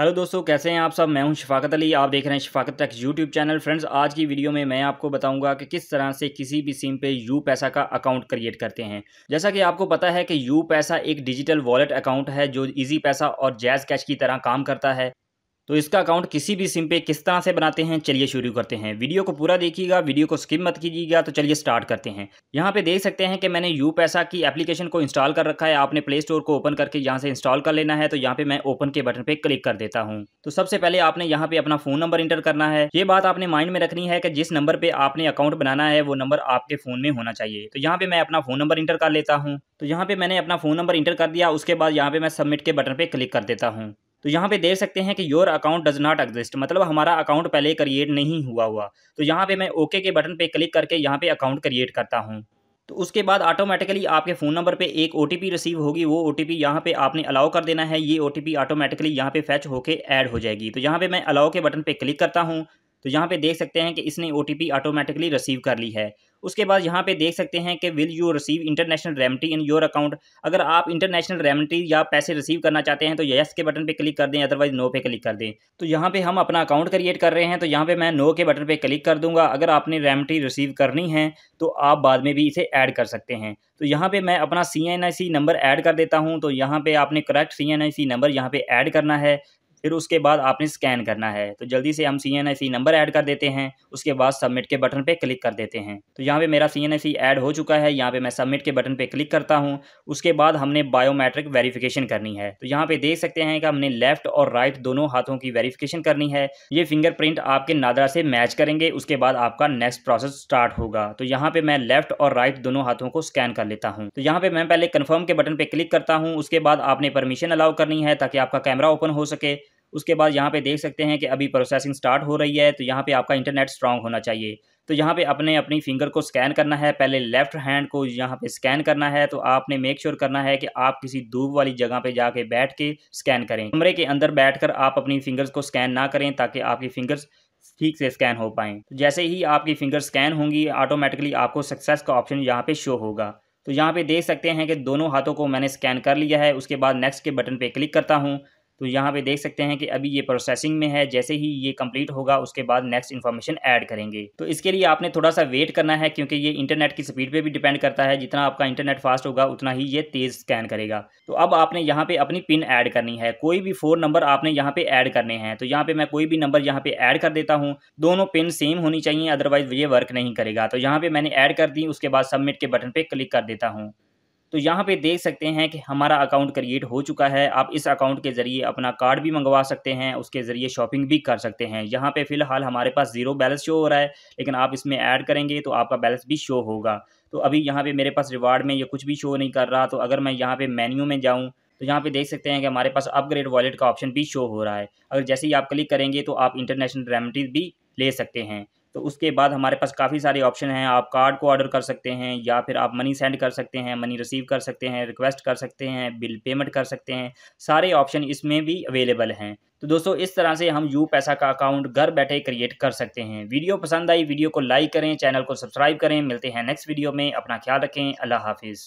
hello दोस्तों कैसे हैं आप सब मैं हूं शफाकत अली आप देख रहे हैं Shafaqat tech's YouTube channel friends आज की वीडियो में मैं आपको बताऊंगा कि किस तरह से किसी भी सिम पे यू पैसा का अकाउंट क्रिएट करते हैं जैसा कि आपको पता है कि यू पैसा एक डिजिटल वॉलेट अकाउंट है जो इजी पैसा और जैज़ कैश की तरह काम करता है तो इसका अकाउंट किसी भी सिम पे किस तरह से बनाते हैं चलिए शुरू करते हैं वीडियो को पूरा देखिएगा वीडियो को स्किप मत कीजिएगा तो चलिए स्टार्ट करते हैं यहाँ पे देख सकते हैं कि मैंने यू पैसा की एप्लीकेशन को इंस्टॉल कर रखा है आपने प्ले स्टोर को ओपन करके यहाँ से इंस्टॉल कर लेना है तो यहाँ पे मैं ओपन के बटन पे क्लिक कर देता हूँ तो सबसे पहले आपने यहाँ पे अपना फोन नंबर इंटर करना है ये बात आपने माइंड में रखनी है कि जिस नंबर पे आपने अकाउंट बनाना है वो नंबर आपके फोन में होना चाहिए तो यहाँ पे मैं अपना फोन नंबर इंटर कर लेता हूँ तो यहाँ पे मैंने अपना फोन नंबर इंटर कर दिया उसके बाद यहाँ पे मैं सबमिट के बटन पे क्लिक कर देता हूँ तो यहाँ पे देख सकते हैं कि your account does not exist मतलब हमारा अकाउंट पहले क्रिएट नहीं हुआ हुआ तो यहाँ पे मैं ओके के बटन पे क्लिक करके यहाँ पे अकाउंट क्रिएट करता हूँ तो उसके बाद ऑटोमेटिकली आपके फ़ोन नंबर पे एक ओ रिसीव होगी वो ओ टी पी यहाँ पर आपने अलाउ कर देना है ये ओ टी पी ऑटोमेटिकली यहाँ पर फैच होकर ऐड हो जाएगी तो यहाँ पर मैं अलाउ के बटन पर क्लिक करता हूँ तो यहाँ पे देख सकते हैं कि इसने ओ टी ऑटोमेटिकली रिसीव कर ली है उसके बाद यहाँ पे देख सकते हैं कि will you receive international remittance in your account अगर आप इंटरनेशनल रेमटी या पैसे रिसीव करना चाहते हैं तो यस के बटन पे क्लिक कर दें अदरवाइज नो पे क्लिक कर दें तो यहाँ पे हम अपना अकाउंट क्रिएट कर रहे हैं तो यहाँ पे मैं नो के बटन पे क्लिक कर दूंगा अगर आपने रेमटी रिसीव करनी है तो आप बाद में भी इसे ऐड कर सकते हैं तो यहाँ पे मैं अपना C N I C number add कर देता हूँ तो यहाँ पे आपने correct C N I C number यहाँ पे ऐड करना है फिर उसके बाद आपने स्कैन करना है तो जल्दी से हम C N I number add कर देते हैं उसके बाद सबमिट के बटन पे क्लिक कर देते हैं तो यहाँ पे मेरा सी एन आई ऐड हो चुका है यहाँ पे मैं सबमिट के बटन पे क्लिक करता हूँ उसके बाद हमने बायोमेट्रिक वेरिफिकेशन करनी है तो यहाँ पे देख सकते हैं कि हमने लेफ्ट और राइट दोनों हाथों की वेरिफिकेशन करनी है ये फिंगरप्रिंट आपके नादरा से मैच करेंगे उसके बाद आपका नेक्स्ट प्रोसेस स्टार्ट होगा तो यहाँ पे मैं लेफ्ट और राइट दोनों हाथों को स्कैन कर लेता हूँ तो यहाँ पे मैं पहले कन्फर्म के बटन पे क्लिक करता हूँ उसके बाद आपने परमिशन अलाउ करनी है ताकि आपका कैमरा ओपन हो सके उसके बाद यहाँ पे देख सकते हैं कि अभी प्रोसेसिंग स्टार्ट हो रही है तो यहाँ पे आपका इंटरनेट स्ट्रांग होना चाहिए तो यहाँ पे अपने अपनी फिंगर को स्कैन करना है पहले लेफ़्ट हैंड को यहाँ पे स्कैन करना है तो आपने मेक श्योर करना है कि आप किसी धूप वाली जगह पे जाके बैठ के स्कैन करें कमरे के अंदर कर आप अपनी फिंगर्स को स्कैन ना करें ताकि आपकी फिंगर्स ठीक से स्कैन हो पाएँ तो जैसे ही आपकी फिंगर स्कैन होंगी ऑटोमेटिकली आपको सक्सेस का ऑप्शन यहाँ पर शो होगा तो यहाँ पे देख सकते हैं कि दोनों हाथों को मैंने स्कैन कर लिया है उसके बाद नेक्स्ट के बटन पे क्लिक करता हूँ तो यहाँ पे देख सकते हैं कि अभी ये प्रोसेसिंग में है जैसे ही ये कंप्लीट होगा उसके बाद नेक्स्ट इन्फॉर्मेशन ऐड करेंगे तो इसके लिए आपने थोड़ा सा वेट करना है क्योंकि ये इंटरनेट की स्पीड पे भी डिपेंड करता है जितना आपका इंटरनेट फास्ट होगा उतना ही ये तेज़ स्कैन करेगा तो अब आपने यहाँ पे अपनी पिन ऐड करनी है कोई भी फोर नंबर आपने यहाँ पे ऐड करने हैं तो यहाँ पे मैं कोई भी नंबर यहाँ पे ऐड कर देता हूँ दोनों पिन सेम होनी चाहिए अदरवाइज ये वर्क नहीं करेगा तो यहाँ पे मैंने ऐड कर दी उसके बाद सबमिट के बटन पे क्लिक कर देता हूँ तो यहाँ पे देख सकते हैं कि हमारा अकाउंट क्रिएट हो चुका है आप इस अकाउंट के ज़रिए अपना कार्ड भी मंगवा सकते हैं उसके ज़रिए शॉपिंग भी कर सकते हैं यहाँ पे फ़िलहाल हमारे पास ज़ीरो बैलेंस शो हो रहा है लेकिन आप इसमें ऐड करेंगे तो आपका बैलेंस भी शो होगा तो अभी यहाँ पे मेरे पास रिवार्ड में या कुछ भी शो नहीं कर रहा तो अगर मैं यहाँ पर मेन्यू में जाऊँ तो यहाँ पे देख सकते हैं कि हमारे पास अपग्रेड वॉलेट का ऑप्शन भी शो हो रहा है अगर जैसे ही आप क्लिक करेंगे तो आप इंटरनेशनल रेमिटीज भी ले सकते हैं तो उसके बाद हमारे पास काफ़ी सारे ऑप्शन हैं आप कार्ड को ऑर्डर कर सकते हैं या फिर आप मनी सेंड कर सकते हैं मनी रिसीव कर सकते हैं रिक्वेस्ट कर सकते हैं बिल पेमेंट कर सकते हैं सारे ऑप्शन इसमें भी अवेलेबल हैं तो दोस्तों इस तरह से हम यू पैसा का अकाउंट घर बैठे क्रिएट कर सकते हैं वीडियो पसंद आई वीडियो को लाइक करें चैनल को सब्सक्राइब करें मिलते हैं नेक्स्ट वीडियो में अपना ख्याल रखें अल्लाह हाफिज़